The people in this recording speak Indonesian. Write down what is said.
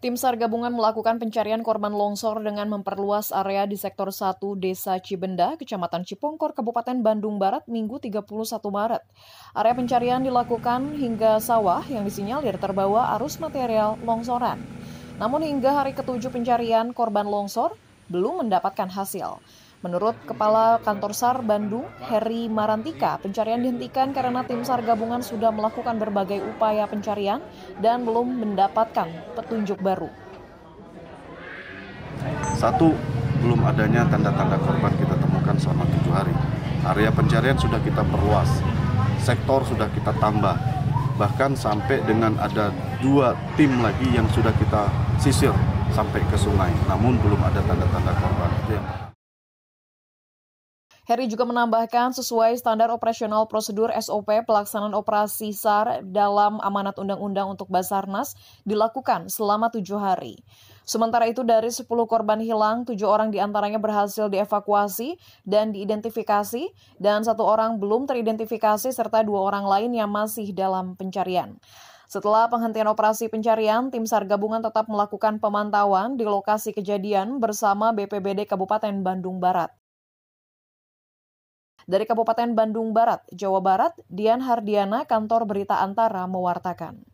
Tim SAR gabungan melakukan pencarian korban longsor dengan memperluas area di sektor 1 Desa Cibenda, Kecamatan Cipongkor, Kabupaten Bandung Barat, Minggu 31 Maret. Area pencarian dilakukan hingga sawah yang disinyalir terbawa arus material longsoran. Namun hingga hari ketujuh pencarian korban longsor belum mendapatkan hasil. Menurut Kepala Kantor SAR Bandung, Heri Marantika, pencarian dihentikan karena tim SAR gabungan sudah melakukan berbagai upaya pencarian dan belum mendapatkan petunjuk baru. Satu, belum adanya tanda-tanda korban kita temukan selama tujuh hari. Area pencarian sudah kita perluas, sektor sudah kita tambah, bahkan sampai dengan ada dua tim lagi yang sudah kita sisir sampai ke sungai, namun belum ada tanda-tanda korban. Heri juga menambahkan sesuai standar operasional prosedur SOP pelaksanaan operasi SAR dalam amanat undang-undang untuk Basarnas dilakukan selama tujuh hari. Sementara itu dari 10 korban hilang, tujuh orang diantaranya berhasil dievakuasi dan diidentifikasi dan satu orang belum teridentifikasi serta dua orang lain yang masih dalam pencarian. Setelah penghentian operasi pencarian, tim SAR gabungan tetap melakukan pemantauan di lokasi kejadian bersama BPBD Kabupaten Bandung Barat. Dari Kabupaten Bandung Barat, Jawa Barat, Dian Hardiana, Kantor Berita Antara, mewartakan.